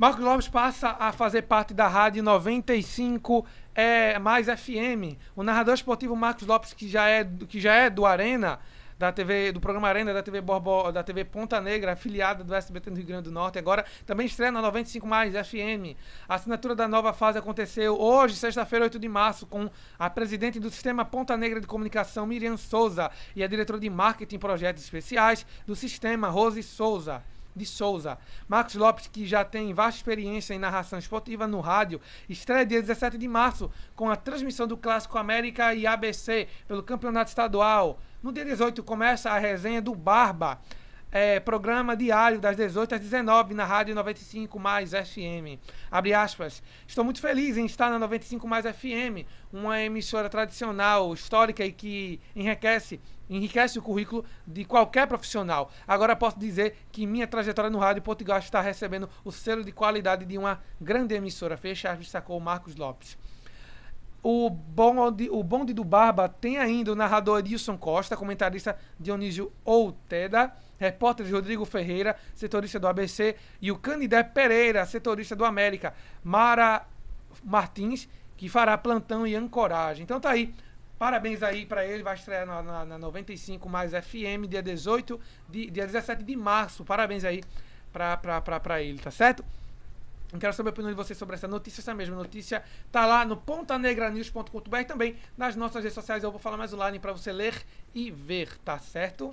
Marcos Lopes passa a fazer parte da Rádio 95 é, mais FM. O narrador esportivo Marcos Lopes, que já é, que já é do Arena, da TV, do programa Arena da TV Borbo, da TV Ponta Negra, afiliada do SBT do Rio Grande do Norte, agora também estreia na 95 mais FM. A assinatura da nova fase aconteceu hoje, sexta-feira, 8 de março, com a presidente do Sistema Ponta Negra de Comunicação, Miriam Souza, e a diretora de marketing e projetos especiais do sistema, Rose Souza de Souza. Marcos Lopes, que já tem vasta experiência em narração esportiva no rádio, estreia dia 17 de março com a transmissão do Clássico América e ABC pelo Campeonato Estadual. No dia 18 começa a resenha do Barba é, programa diário das 18 às 19 na Rádio 95 Mais FM. Abre aspas. Estou muito feliz em estar na 95 Mais FM, uma emissora tradicional, histórica e que enriquece enriquece o currículo de qualquer profissional. Agora posso dizer que minha trajetória no Rádio Portugal está recebendo o selo de qualidade de uma grande emissora. Fecha aspas, destacou Marcos Lopes. O bonde, o bonde do Barba tem ainda o narrador Wilson Costa, comentarista Dionísio Outeda, repórter Rodrigo Ferreira, setorista do ABC, e o Candidé Pereira, setorista do América, Mara Martins, que fará plantão e ancoragem. Então tá aí. Parabéns aí para ele, vai estrear na, na, na 95 mais FM, dia 18, de, dia 17 de março. Parabéns aí para ele, tá certo? Eu quero saber a opinião de vocês sobre essa notícia, essa mesma notícia. Tá lá no pontanegranews.com.br também. Nas nossas redes sociais eu vou falar mais online para você ler e ver, tá certo?